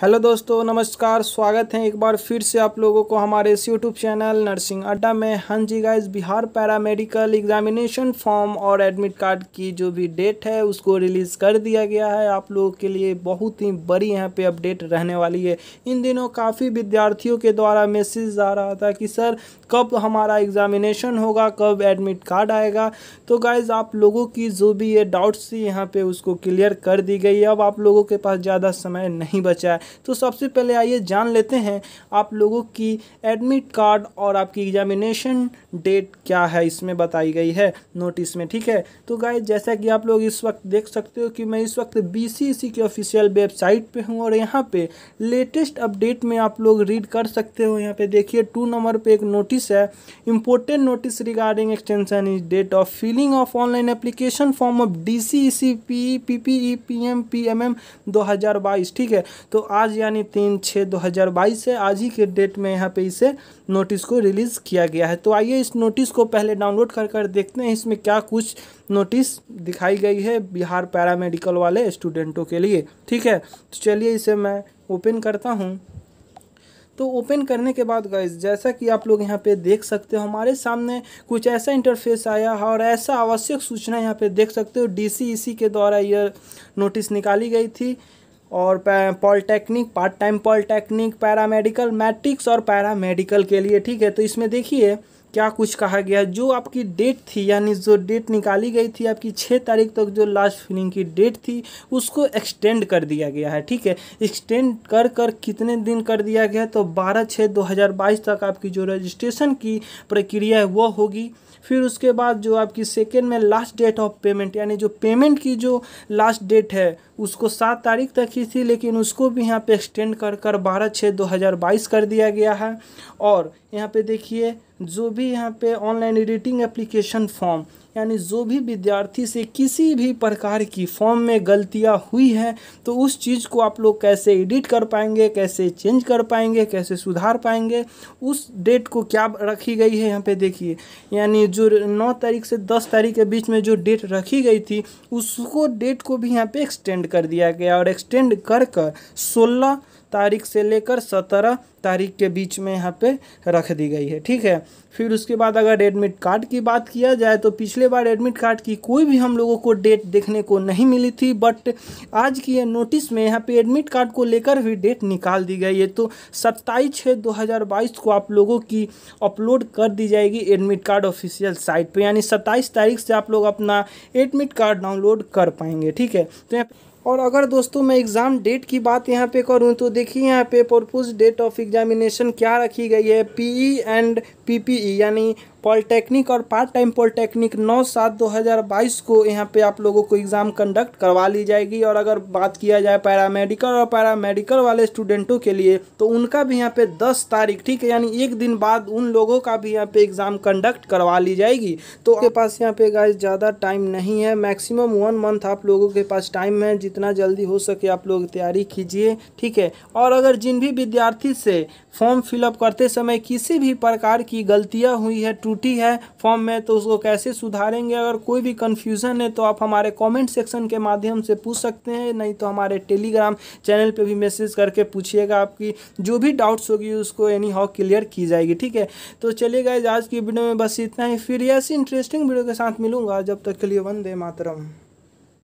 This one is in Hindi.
हेलो दोस्तों नमस्कार स्वागत है एक बार फिर से आप लोगों को हमारे इस यूट्यूब चैनल नर्सिंग अड्डा में हाँ जी guys Bihar paramedical examination form और एडमिट कार्ड की जो भी डेट है उसको रिलीज़ कर दिया गया है आप लोगों के लिए बहुत ही बड़ी यहाँ पे अपडेट रहने वाली है इन दिनों काफ़ी विद्यार्थियों के द्वारा मैसेज आ रहा था कि सर कब हमारा एग्ज़ामिनेशन होगा कब एडमिट कार्ड आएगा तो गाइज़ आप लोगों की जो भी ये डाउट्स थी यहाँ पर उसको क्लियर कर दी गई अब आप लोगों के पास ज़्यादा समय नहीं बचा है तो सबसे पहले आइए जान लेते हैं आप लोगों की एडमिट कार्ड और आपकी एग्जामिनेशन डेट क्या है इसमें बताई गई है नोटिस में ठीक है तो गाय जैसा कि आप लोग इस वक्त देख सकते हो कि मैं इस वक्त बी की ऑफिशियल वेबसाइट पर हूँ और यहाँ पे लेटेस्ट अपडेट में आप लोग रीड कर सकते हो यहाँ पे देखिए टू नंबर पर एक नोटिस है important notice regarding extension is date of filing of online application form of D C C P P P E P M P M M दो हज़ार बाईस ठीक है तो आज यानी तीन छः दो हज़ार बाईस से आज ही के डेट में यहाँ पे इसे नोटिस को रिलीज़ किया गया है तो आइए इस नोटिस को पहले डाउनलोड कर कर देखते हैं इसमें क्या कुछ नोटिस दिखाई गई है बिहार पैरा वाले स्टूडेंटों के लिए ठीक है तो चलिए इसे मैं ओपन करता हूँ तो ओपन करने के बाद गाइज जैसा कि आप लोग यहाँ पे देख सकते हो हमारे सामने कुछ ऐसा इंटरफेस आया है और ऐसा आवश्यक सूचना यहाँ पे देख सकते हो डीसीईसी e के द्वारा यह नोटिस निकाली गई थी और polytechnic part time polytechnic paramedical matrics और पैरामेडिकल के लिए ठीक है तो इसमें देखिए क्या कुछ कहा गया जो आपकी डेट थी यानी जो डेट निकाली गई थी आपकी छः तारीख तक जो लास्ट फिलिंग की डेट थी उसको एक्सटेंड कर दिया गया है ठीक है एक्सटेंड कर कर कितने दिन कर दिया गया तो बारह छः दो हज़ार बाईस तक आपकी जो रजिस्ट्रेशन की प्रक्रिया है वह होगी फिर उसके बाद जो आपकी सेकेंड में लास्ट डेट ऑफ पेमेंट यानी जो पेमेंट की जो लास्ट डेट है उसको सात तारीख तक ही थी लेकिन उसको भी यहाँ पे एक्सटेंड कर कर बारह छः दो हज़ार बाईस कर दिया गया है और यहाँ पे देखिए जो भी यहाँ पे ऑनलाइन एडिटिंग एप्लीकेशन फॉर्म यानी जो भी विद्यार्थी से किसी भी प्रकार की फॉर्म में गलतियाँ हुई हैं तो उस चीज़ को आप लोग कैसे एडिट कर पाएंगे कैसे चेंज कर पाएंगे कैसे सुधार पाएंगे उस डेट को क्या रखी गई है यहाँ पे देखिए यानी जो नौ तारीख से दस तारीख के बीच में जो डेट रखी गई थी उसको डेट को भी यहाँ पे एक्सटेंड कर दिया गया और एक्सटेंड कर कर सोलह तारीख से लेकर सत्रह तारीख के बीच में यहाँ पे रख दी गई है ठीक है फिर उसके बाद अगर एडमिट कार्ड की बात किया जाए तो पिछले पिछले बार एडमिट कार्ड की कोई भी हम लोगों को डेट देखने को नहीं मिली थी बट आज की ये नोटिस में यहाँ पे एडमिट कार्ड को लेकर भी डेट निकाल दी गई है तो सत्ताईस छः दो हज़ार बाईस को आप लोगों की अपलोड कर दी जाएगी एडमिट कार्ड ऑफिशियल साइट पर यानी सत्ताईस तारीख से आप लोग अपना एडमिट कार्ड डाउनलोड कर पाएंगे ठीक है तो यहाँ और अगर दोस्तों मैं एग्ज़ाम डेट की बात यहाँ पे करूँ तो देखिए यहाँ पे प्रपोज डेट ऑफ एग्जामिनेशन क्या रखी गई है पीई एंड पीपीई यानी पॉलिटेक्निक और पार्ट टाइम पॉलिटेक्निक नौ सात दो हज़ार बाईस को यहाँ पे आप लोगों को एग्ज़ाम कंडक्ट करवा ली जाएगी और अगर बात किया जाए पैरामेडिकल और पैरामेडिकल वाले स्टूडेंटों के लिए तो उनका भी यहाँ पे दस तारीख ठीक है यानी एक दिन बाद उन लोगों का भी यहाँ पे एग्ज़ाम कंडक्ट करवा ली जाएगी तो आपके पास यहाँ पे गाय ज़्यादा टाइम नहीं है मैक्सिमम वन मंथ आप लोगों के पास टाइम है जितना जल्दी हो सके आप लोग तैयारी कीजिए ठीक है और अगर जिन भी विद्यार्थी से फॉर्म फिलअप करते समय किसी भी प्रकार की गलतियाँ हुई है टूटी है फॉर्म में तो उसको कैसे सुधारेंगे अगर कोई भी कन्फ्यूज़न है तो आप हमारे कॉमेंट सेक्शन के माध्यम से पूछ सकते हैं नहीं तो हमारे टेलीग्राम चैनल पर भी मैसेज करके पूछिएगा आपकी जो भी डाउट्स होगी उसको एनी हाउ क्लियर की जाएगी ठीक है तो चलिए गाइज आज की वीडियो में बस इतना ही फिर ऐसी इंटरेस्टिंग वीडियो के साथ मिलूंगा जब तक के लिए वंदे मातरम